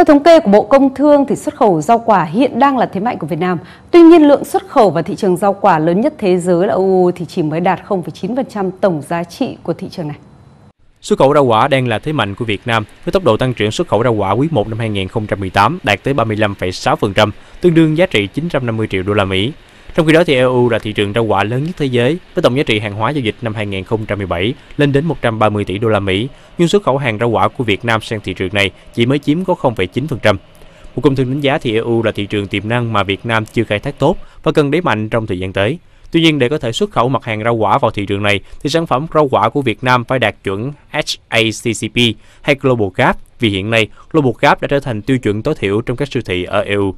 Theo thống kê của Bộ Công Thương thì xuất khẩu rau quả hiện đang là thế mạnh của Việt Nam. Tuy nhiên lượng xuất khẩu vào thị trường rau quả lớn nhất thế giới là EU thì chỉ mới đạt 0,9% tổng giá trị của thị trường này. Xuất khẩu rau quả đang là thế mạnh của Việt Nam với tốc độ tăng trưởng xuất khẩu rau quả quý 1 năm 2018 đạt tới 35,6%, tương đương giá trị 950 triệu đô la Mỹ. Trong khi đó thì EU là thị trường rau quả lớn nhất thế giới với tổng giá trị hàng hóa giao dịch năm 2017 lên đến 130 tỷ đô la Mỹ, nhưng xuất khẩu hàng rau quả của Việt Nam sang thị trường này chỉ mới chiếm có 0,9%. Một công thương đánh giá thì EU là thị trường tiềm năng mà Việt Nam chưa khai thác tốt và cần đẩy mạnh trong thời gian tới. Tuy nhiên, để có thể xuất khẩu mặt hàng rau quả vào thị trường này, thì sản phẩm rau quả của Việt Nam phải đạt chuẩn HACCP hay Global Gap, vì hiện nay Global Gap đã trở thành tiêu chuẩn tối thiểu trong các siêu thị ở EU.